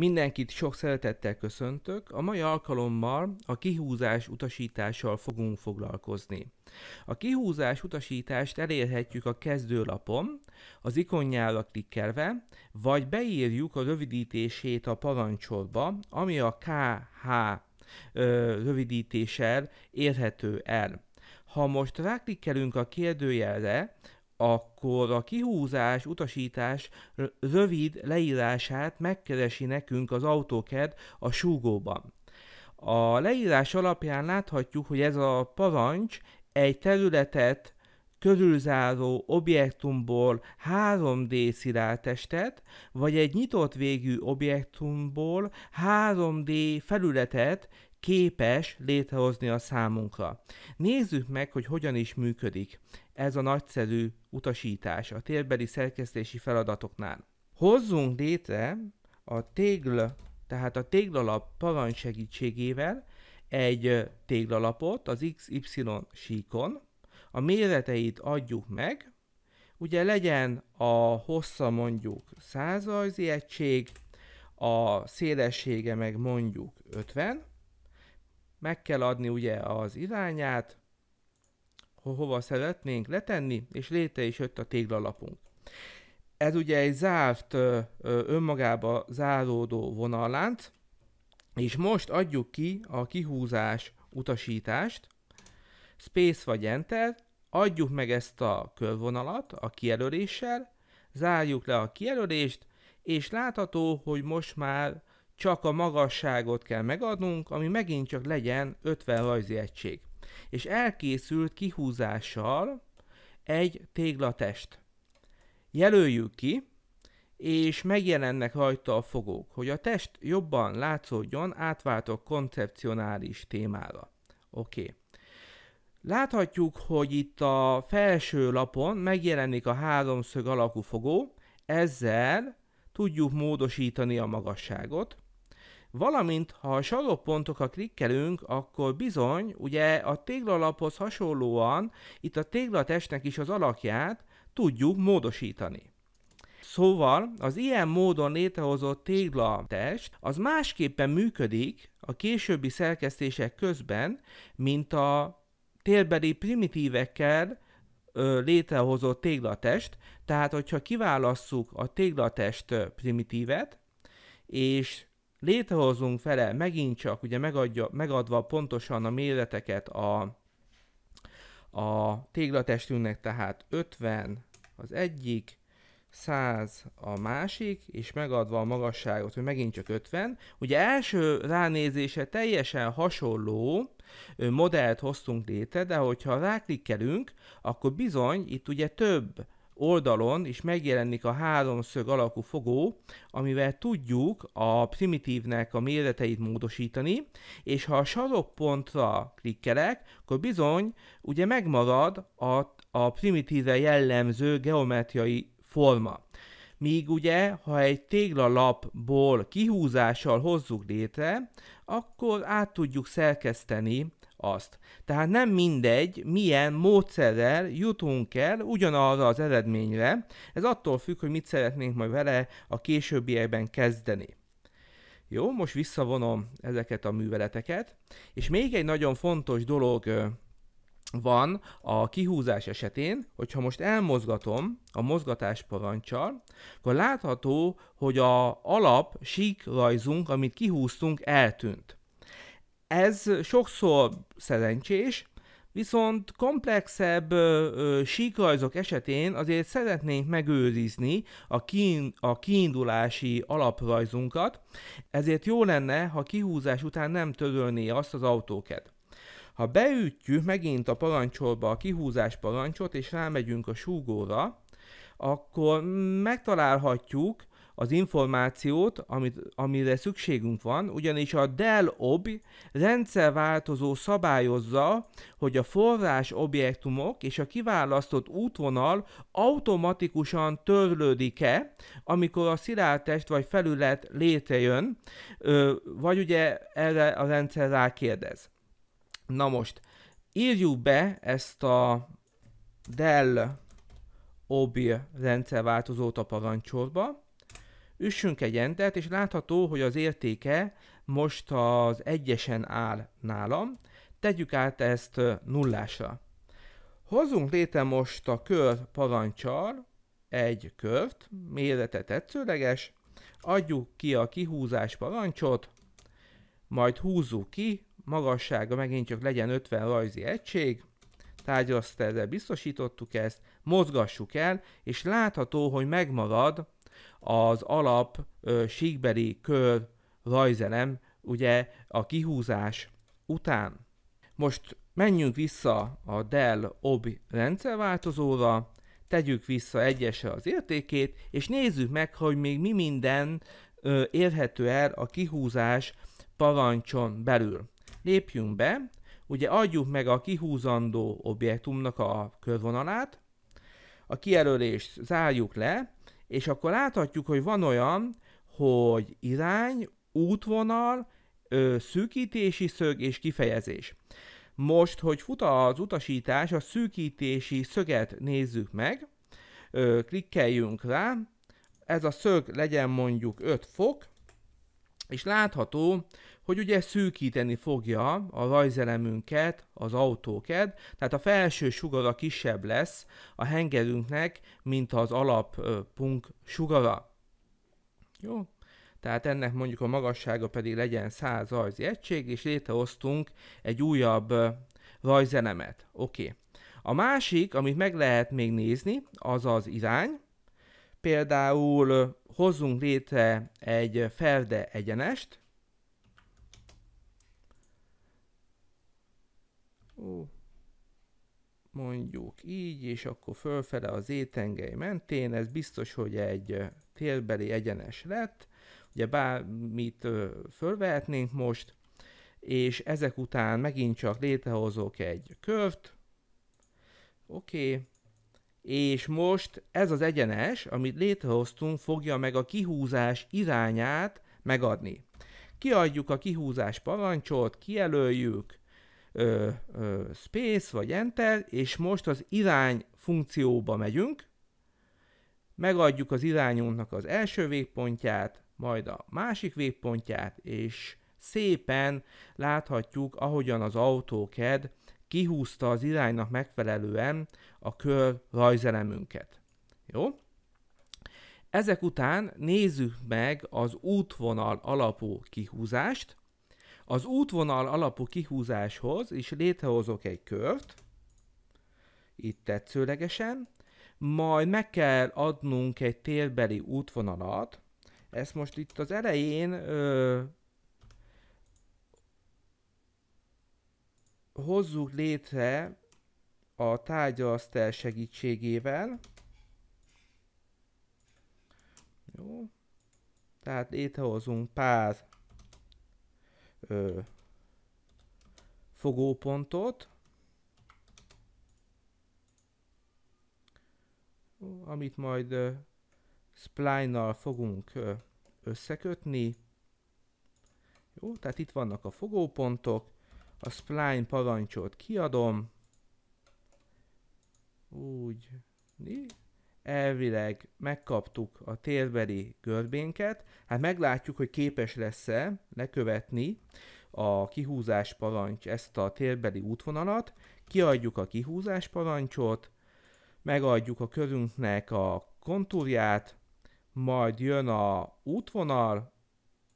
Mindenkit sok szeretettel köszöntök. A mai alkalommal a kihúzás utasítással fogunk foglalkozni. A kihúzás utasítást elérhetjük a kezdőlapon, az ikonjára klikkelve, vagy beírjuk a rövidítését a parancsolba, ami a KH rövidítéssel érhető el. Ha most ráklikkelünk a kérdőjelre, akkor a kihúzás, utasítás rövid leírását megkeresi nekünk az AutoCAD a súgóban. A leírás alapján láthatjuk, hogy ez a parancs egy területet körülzáró objektumból 3D szilárdtestet, vagy egy nyitott végű objektumból 3D felületet képes létrehozni a számunkra. Nézzük meg, hogy hogyan is működik ez a nagyszerű utasítás a térbeli szerkesztési feladatoknál. Hozzunk létre a tégl, tehát a téglalap parancs segítségével egy téglalapot az XY síkon, a méreteit adjuk meg, ugye legyen a hossza mondjuk 100 rajzi egység, a szélessége meg mondjuk 50, meg kell adni ugye az irányát, hova szeretnénk letenni, és léte is jött a téglalapunk. Ez ugye egy zárt, önmagába záródó vonallánc, és most adjuk ki a kihúzás utasítást, Space vagy Enter, adjuk meg ezt a körvonalat a kijelöléssel, zárjuk le a kijelölést, és látható, hogy most már csak a magasságot kell megadnunk, ami megint csak legyen 50 rajzi egység és elkészült kihúzással egy téglatest. Jelöljük ki, és megjelennek rajta a fogók. Hogy a test jobban látszódjon, átváltok koncepcionális témára. Oké. Okay. Láthatjuk, hogy itt a felső lapon megjelenik a háromszög alakú fogó, ezzel tudjuk módosítani a magasságot, Valamint, ha a sarokpontokra klikkelünk, akkor bizony, ugye a téglalaphoz hasonlóan itt a téglatestnek is az alakját tudjuk módosítani. Szóval az ilyen módon létrehozott téglatest az másképpen működik a későbbi szerkesztések közben, mint a térbeli primitívekkel ö, létrehozott téglatest, tehát hogyha kiválasszuk a téglatest primitívet, és létrehozunk fele megint csak, ugye megadja, megadva pontosan a méreteket a, a téglatestünknek, tehát 50 az egyik, 100 a másik, és megadva a magasságot, hogy megint csak 50. Ugye első ránézése teljesen hasonló modellt hoztunk létre, de hogyha ráklikkelünk, akkor bizony itt ugye több oldalon is megjelenik a háromszög alakú fogó, amivel tudjuk a primitívnek a méreteit módosítani, és ha a sarokpontra klikkelek, akkor bizony ugye megmarad a, a primitívre jellemző geometriai forma. Míg ugye, ha egy téglalapból kihúzással hozzuk létre, akkor át tudjuk szerkeszteni azt. Tehát nem mindegy, milyen módszerrel jutunk el ugyanarra az eredményre, ez attól függ, hogy mit szeretnénk majd vele a későbbiekben kezdeni. Jó, most visszavonom ezeket a műveleteket, és még egy nagyon fontos dolog van a kihúzás esetén, hogyha most elmozgatom a mozgatás parancsal, akkor látható, hogy a alap síkrajzunk, amit kihúztunk, eltűnt. Ez sokszor szerencsés, viszont komplexebb ö, síkrajzok esetén azért szeretnénk megőrizni a, kiin, a kiindulási alaprajzunkat, ezért jó lenne, ha kihúzás után nem törölné azt az autóket. Ha beütjük megint a parancsolba a kihúzás parancsot, és rámegyünk a súgóra, akkor megtalálhatjuk az információt, amit, amire szükségünk van, ugyanis a del ob rendszerváltozó szabályozza, hogy a forrás objektumok és a kiválasztott útvonal automatikusan törlődik-e, amikor a szilárdtest vagy felület létrejön, vagy ugye erre a rendszer rákérdez. Na most, írjuk be ezt a del ob rendszerváltozót a parancsorba, Üssünk egy entet, és látható, hogy az értéke most az egyesen áll nálam. Tegyük át ezt nullásra. Hozzunk létre most a kör parancsal egy kört, mérete tetszőleges, adjuk ki a kihúzás parancsot, majd húzzuk ki, magassága megint csak legyen 50 rajzi egység, tárgyasztelre biztosítottuk ezt, mozgassuk el, és látható, hogy megmarad az alap ö, síkbeli kör rajzelem, ugye a kihúzás után. Most menjünk vissza a Dell OBI rendszerváltozóra, tegyük vissza egyesre az értékét, és nézzük meg, hogy még mi minden ö, érhető el a kihúzás parancson belül. Lépjünk be, ugye adjuk meg a kihúzandó objektumnak a körvonalát, a kijelölést zárjuk le, és akkor láthatjuk, hogy van olyan, hogy irány, útvonal, ö, szűkítési szög és kifejezés. Most, hogy fut az utasítás, a szűkítési szöget nézzük meg, ö, klikkeljünk rá, ez a szög legyen mondjuk 5 fok, és látható, hogy ugye szűkíteni fogja a rajzelemünket az autóked, tehát a felső sugara kisebb lesz a hengerünknek, mint az alappunk sugara. Jó? Tehát ennek mondjuk a magassága pedig legyen 100 rajzi egység, és létrehoztunk egy újabb rajzelemet. Oké. Okay. A másik, amit meg lehet még nézni, az az irány, Például hozzunk létre egy ferde egyenest. mondjuk így, és akkor fölfele az étengely mentén, ez biztos, hogy egy térbeli egyenes lett, ugye bármit fölvehetnénk most, és ezek után megint csak létrehozok egy kört, oké, okay és most ez az egyenes, amit létrehoztunk, fogja meg a kihúzás irányát megadni. Kiadjuk a kihúzás parancsot, kijelöljük ö, ö, space vagy enter, és most az irány funkcióba megyünk, megadjuk az irányunknak az első végpontját, majd a másik végpontját, és szépen láthatjuk, ahogyan az autóked kihúzta az iránynak megfelelően a kör rajzelemünket. Jó? Ezek után nézzük meg az útvonal alapú kihúzást. Az útvonal alapú kihúzáshoz is létrehozok egy kört, itt tetszőlegesen, majd meg kell adnunk egy térbeli útvonalat, ezt most itt az elején ö, hozzuk létre a tárgyasztel segítségével. Jó. Tehát létrehozunk pár ö, fogópontot, amit majd ö, spline-nal fogunk ö, összekötni. Jó, tehát itt vannak a fogópontok, a spline parancsot kiadom. Úgy. Elvileg megkaptuk a térbeli görbénket. Hát meglátjuk, hogy képes lesz-e lekövetni a kihúzás parancs ezt a térbeli útvonalat. Kiadjuk a kihúzás parancsot, megadjuk a körünknek a kontúrját, majd jön a útvonal,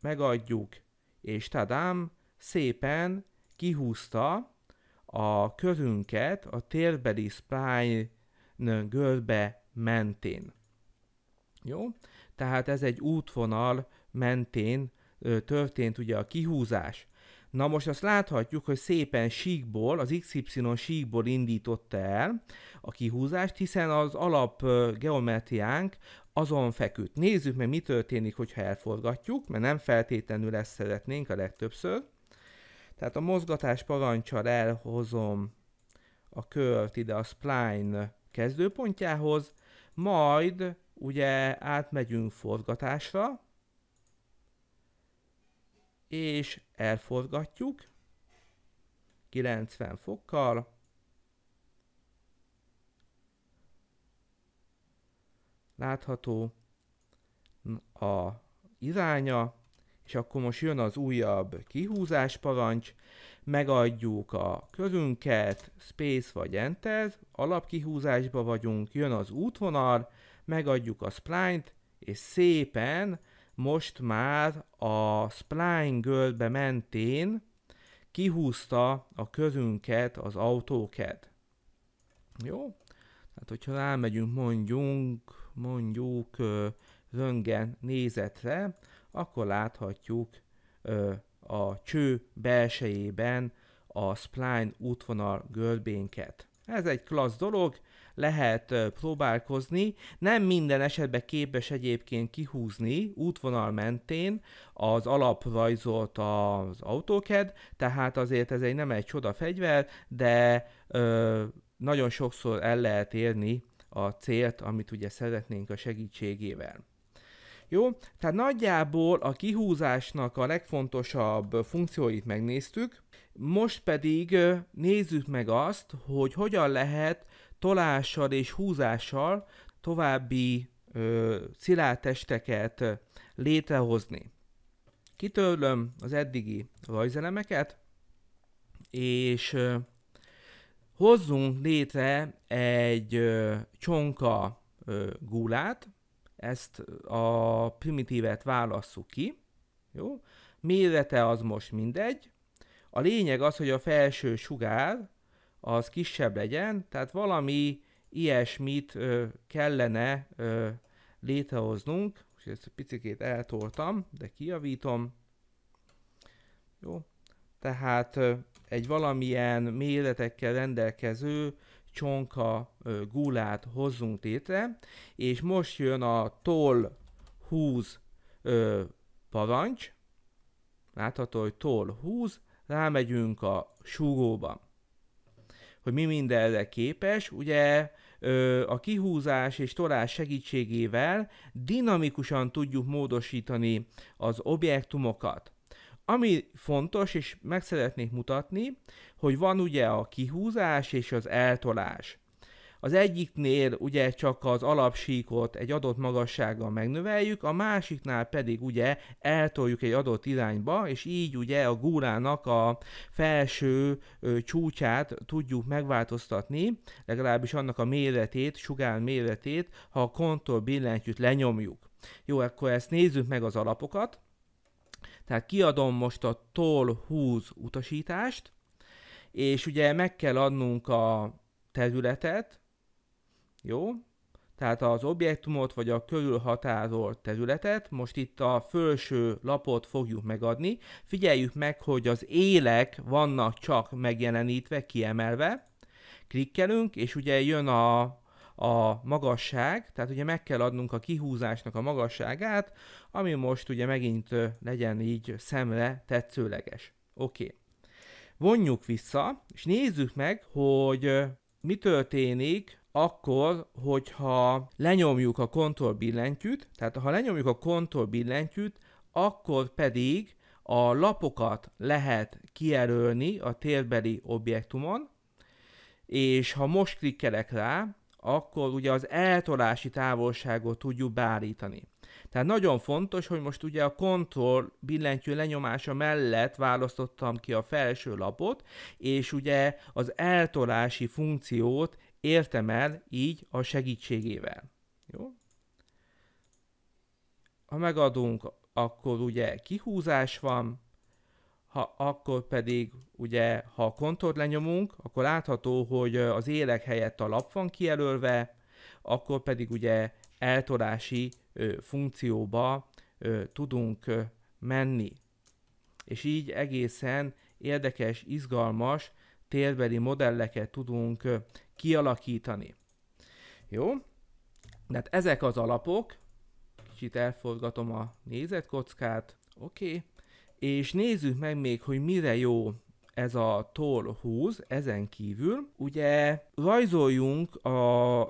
megadjuk, és tadám, szépen kihúzta a körünket a térbeli spline görbe mentén. Jó? Tehát ez egy útvonal mentén ö, történt ugye a kihúzás. Na most azt láthatjuk, hogy szépen síkból, az XY síkból indította el a kihúzást, hiszen az alap geometriánk azon feküdt. Nézzük meg, mi történik, hogyha elforgatjuk, mert nem feltétlenül ezt szeretnénk a legtöbbször. Tehát a mozgatás parancsal elhozom a kört ide a spline kezdőpontjához, majd ugye átmegyünk forgatásra, és elforgatjuk 90 fokkal, látható a iránya, és akkor most jön az újabb kihúzás parancs, megadjuk a körünket, space vagy enter, alapkihúzásba vagyunk, jön az útvonal, megadjuk a spline-t, és szépen most már a spline görbe mentén kihúzta a körünket az autóket. Jó? Tehát, hogyha rámegyünk mondjunk, mondjuk röngen nézetre, akkor láthatjuk ö, a cső belsejében a spline útvonal görbénket. Ez egy klassz dolog, lehet próbálkozni, nem minden esetben képes egyébként kihúzni útvonal mentén az alaprajzot az autóked, tehát azért ez egy nem egy csoda fegyver, de ö, nagyon sokszor el lehet érni a célt, amit ugye szeretnénk a segítségével. Jó, tehát nagyjából a kihúzásnak a legfontosabb funkcióit megnéztük, most pedig nézzük meg azt, hogy hogyan lehet tolással és húzással további ö, létrehozni. Kitörlöm az eddigi rajzelemeket, és ö, hozzunk létre egy ö, csonka ö, gulát, ezt a primitívet válasszuk ki, jó? Mérete az most mindegy. A lényeg az, hogy a felső sugár az kisebb legyen, tehát valami ilyesmit ö, kellene ö, létrehoznunk. és ezt egy picikét eltoltam, de kijavítom. Jó. Tehát ö, egy valamilyen méretekkel rendelkező csonka gulát hozzunk létre, és most jön a toll húz ö, parancs, látható, hogy toll húz rámegyünk a súgóba. Hogy mi mindenre képes, ugye ö, a kihúzás és tolás segítségével dinamikusan tudjuk módosítani az objektumokat ami fontos, és meg szeretnék mutatni, hogy van ugye a kihúzás és az eltolás. Az egyiknél ugye csak az alapsíkot egy adott magassággal megnöveljük, a másiknál pedig ugye eltoljuk egy adott irányba, és így ugye a gúrának a felső ö, csúcsát tudjuk megváltoztatni, legalábbis annak a méretét, sugár méretét, ha a kontor billentyűt lenyomjuk. Jó, akkor ezt nézzük meg az alapokat. Tehát kiadom most a toll húz utasítást, és ugye meg kell adnunk a területet, jó? Tehát az objektumot, vagy a körülhatárolt területet, most itt a felső lapot fogjuk megadni. Figyeljük meg, hogy az élek vannak csak megjelenítve, kiemelve. Klikkelünk, és ugye jön a a magasság, tehát ugye meg kell adnunk a kihúzásnak a magasságát, ami most ugye megint legyen így szemre tetszőleges. Oké. Okay. Vonjuk vissza, és nézzük meg, hogy mi történik akkor, hogyha lenyomjuk a kontroll billentyűt, tehát ha lenyomjuk a kontroll billentyűt, akkor pedig a lapokat lehet kijelölni a térbeli objektumon, és ha most klikkelek rá, akkor ugye az eltolási távolságot tudjuk beállítani. Tehát nagyon fontos, hogy most ugye a kontroll billentyű lenyomása mellett választottam ki a felső lapot, és ugye az eltolási funkciót értem el így a segítségével. Jó? Ha megadunk, akkor ugye kihúzás van, ha, akkor pedig ugye, ha a kontort lenyomunk, akkor látható, hogy az élek helyett a lap van kijelölve, akkor pedig ugye eltorási ö, funkcióba ö, tudunk ö, menni. És így egészen érdekes, izgalmas térbeli modelleket tudunk ö, kialakítani. Jó? hát ezek az alapok. Kicsit elforgatom a nézetkockát. Oké. Okay. És nézzük meg még, hogy mire jó ez a toll húz ezen kívül. Ugye rajzoljunk a,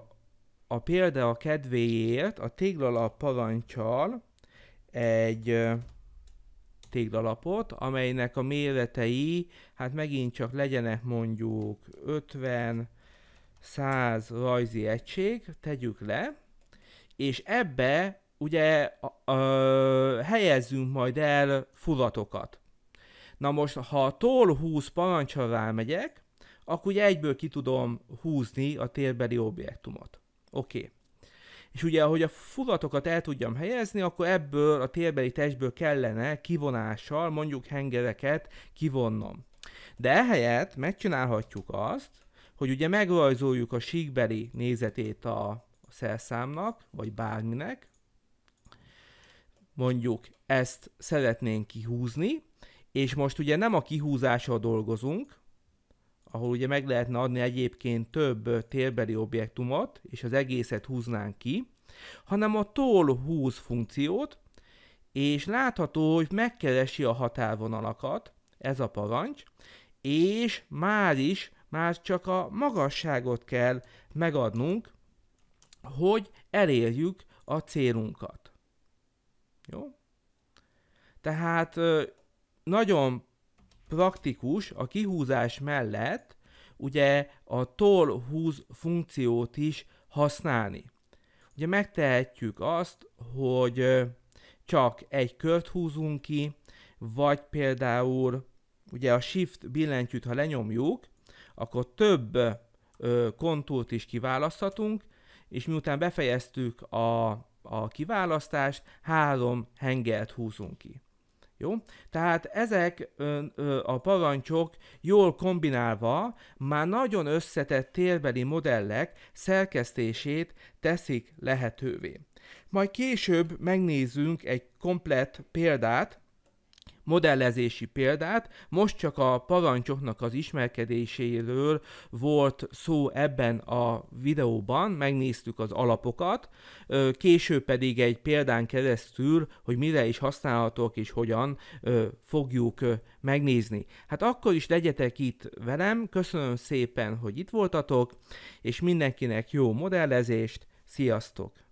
a példa a kedvéért a téglalap parancsal egy téglalapot, amelynek a méretei, hát megint csak legyenek mondjuk 50, 100 rajzi egység, tegyük le, és ebbe ugye ö, helyezzünk majd el fulatokat. Na most, ha a tól 20 parancsal rámegyek, akkor ugye egyből ki tudom húzni a térbeli objektumot. Oké. Okay. És ugye, ahogy a fulatokat el tudjam helyezni, akkor ebből a térbeli testből kellene kivonással, mondjuk hengereket kivonnom. De ehelyett megcsinálhatjuk azt, hogy ugye megrajzoljuk a síkbeli nézetét a szerszámnak, vagy bárminek, mondjuk ezt szeretnénk kihúzni, és most ugye nem a kihúzással dolgozunk, ahol ugye meg lehetne adni egyébként több térbeli objektumot, és az egészet húznánk ki, hanem a tól húz funkciót, és látható, hogy megkeresi a határvonalakat, ez a parancs, és már is, már csak a magasságot kell megadnunk, hogy elérjük a célunkat. Jó? Tehát nagyon praktikus a kihúzás mellett ugye a toll húz funkciót is használni. Ugye megtehetjük azt, hogy csak egy kört húzunk ki, vagy például ugye a shift billentyűt, ha lenyomjuk, akkor több kontúrt is kiválaszthatunk, és miután befejeztük a a kiválasztást, három hengert húzunk ki. Jó? Tehát ezek ö, ö, a parancsok jól kombinálva már nagyon összetett térbeli modellek szerkesztését teszik lehetővé. Majd később megnézzünk egy komplett példát, modellezési példát. Most csak a parancsoknak az ismerkedéséről volt szó ebben a videóban, megnéztük az alapokat, később pedig egy példán keresztül, hogy mire is használhatók és hogyan fogjuk megnézni. Hát akkor is legyetek itt velem, köszönöm szépen, hogy itt voltatok, és mindenkinek jó modellezést, sziasztok!